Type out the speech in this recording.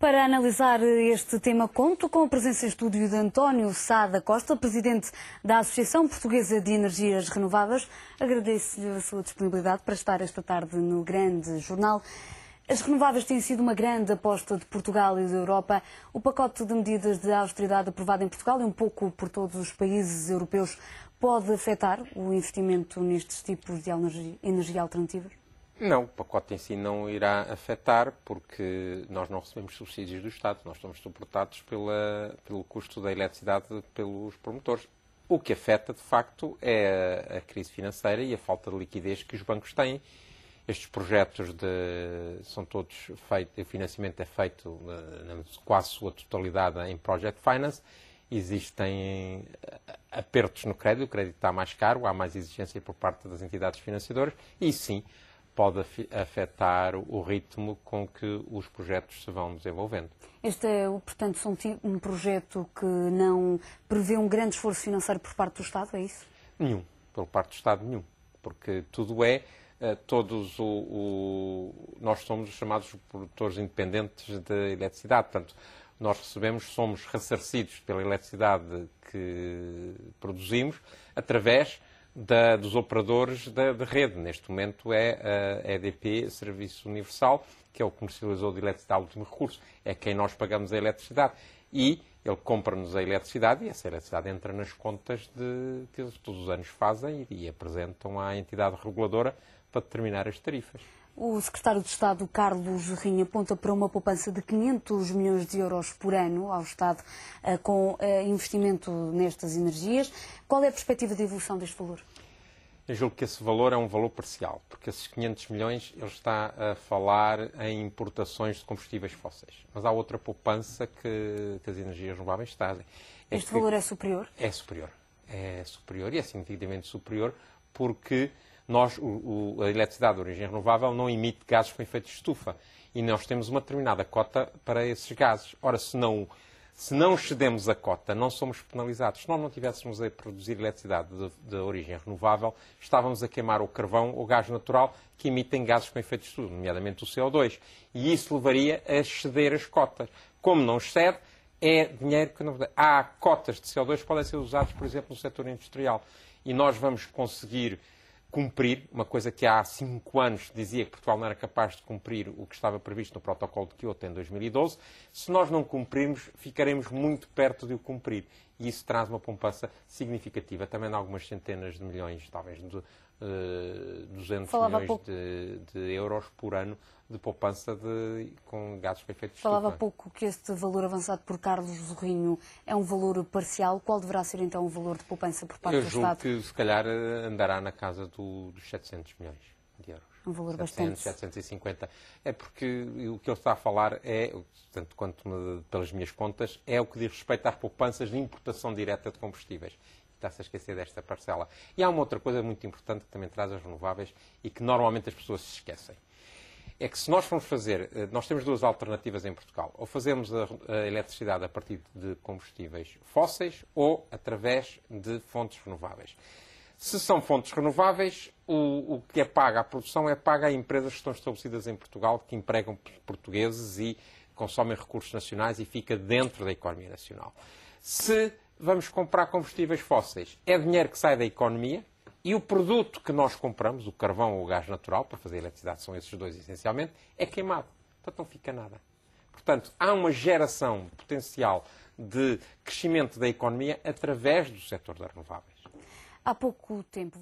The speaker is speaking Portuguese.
Para analisar este tema, conto com a presença em estúdio de António Sá da Costa, presidente da Associação Portuguesa de Energias Renováveis. Agradeço-lhe a sua disponibilidade para estar esta tarde no grande jornal. As renováveis têm sido uma grande aposta de Portugal e da Europa. O pacote de medidas de austeridade aprovado em Portugal e um pouco por todos os países europeus pode afetar o investimento nestes tipos de energia alternativa? Não, o pacote em si não irá afetar, porque nós não recebemos subsídios do Estado, nós estamos suportados pela, pelo custo da eletricidade pelos promotores. O que afeta, de facto, é a crise financeira e a falta de liquidez que os bancos têm. Estes projetos de, são todos feitos, o financiamento é feito eh, na quase sua totalidade em Project Finance. Existem eh, apertos no crédito, o crédito está mais caro, há mais exigência por parte das entidades financiadoras e sim, pode afetar o ritmo com que os projetos se vão desenvolvendo. Este é, portanto, um projeto que não prevê um grande esforço financeiro por parte do Estado, é isso? Nenhum, por parte do Estado nenhum, porque tudo é, eh, todos o, o nós somos os chamados produtores independentes de eletricidade, portanto, nós recebemos, somos ressarcidos pela eletricidade que produzimos através da, dos operadores da, rede. Neste momento é a EDP, Serviço Universal, que é o comercializador de eletricidade último recurso. É quem nós pagamos a eletricidade. E ele compra-nos a eletricidade e essa eletricidade entra nas contas de, que eles todos os anos fazem e, e apresentam à entidade reguladora para determinar as tarifas. O secretário de Estado, Carlos Rinha, aponta para uma poupança de 500 milhões de euros por ano ao Estado eh, com eh, investimento nestas energias. Qual é a perspectiva de evolução deste valor? Eu julgo que esse valor é um valor parcial, porque esses 500 milhões ele está a falar em importações de combustíveis fósseis. Mas há outra poupança que, que as energias renováveis trazem. É este valor é superior? É superior. É superior e é significativamente superior porque nós, o, o, a eletricidade de origem renovável não emite gases com efeito de estufa. E nós temos uma determinada cota para esses gases. Ora, se não se não cedemos a cota, não somos penalizados. Se nós não tivéssemos a produzir eletricidade de, de origem renovável, estávamos a queimar o carvão ou gás natural que emitem gases com efeito de estudo, nomeadamente o CO2. E isso levaria a ceder as cotas. Como não cede, é dinheiro que não. Há cotas de CO2 que podem ser usadas, por exemplo, no setor industrial. E nós vamos conseguir cumprir, uma coisa que há cinco anos dizia que Portugal não era capaz de cumprir o que estava previsto no protocolo de Kyoto em 2012. Se nós não cumprirmos, ficaremos muito perto de o cumprir. E isso traz uma poupança significativa, também de algumas centenas de milhões, talvez de 200 eh, Falava milhões pouco... de, de, euros por ano de poupança de, com gases com efeito de estufa. Falava pouco que este valor avançado por Carlos Zorrinho é um valor parcial. Qual deverá ser então o valor de poupança por parte Eu do Estado? Eu julgo que se calhar eh, andará na casa do, dos 700 milhões de euros. Um valor 700, bastante. 750. É porque o que ele está a falar é, tanto quanto pelas minhas contas, é o que diz respeito às poupanças de importação direta de combustíveis está-se a esquecer desta parcela. E há uma outra coisa muito importante que também traz as renováveis e que normalmente as pessoas se esquecem. É que se nós formos fazer, eh, nós temos duas alternativas em Portugal. Ou fazemos a, a eletricidade a partir de combustíveis fósseis ou através de fontes renováveis. Se são fontes renováveis, o, o que é paga à produção é paga a empresas que estão estabelecidas em Portugal, que empregam portugueses e consomem recursos nacionais e fica dentro da economia nacional. Se vamos comprar combustíveis fósseis. É dinheiro que sai da economia e o produto que nós compramos, o carvão ou o gás natural, para fazer eletricidade, são esses dois essencialmente, é queimado. Portanto, não fica nada. Portanto, há uma geração potencial de crescimento da economia através do setor das renováveis. Há pouco tempo,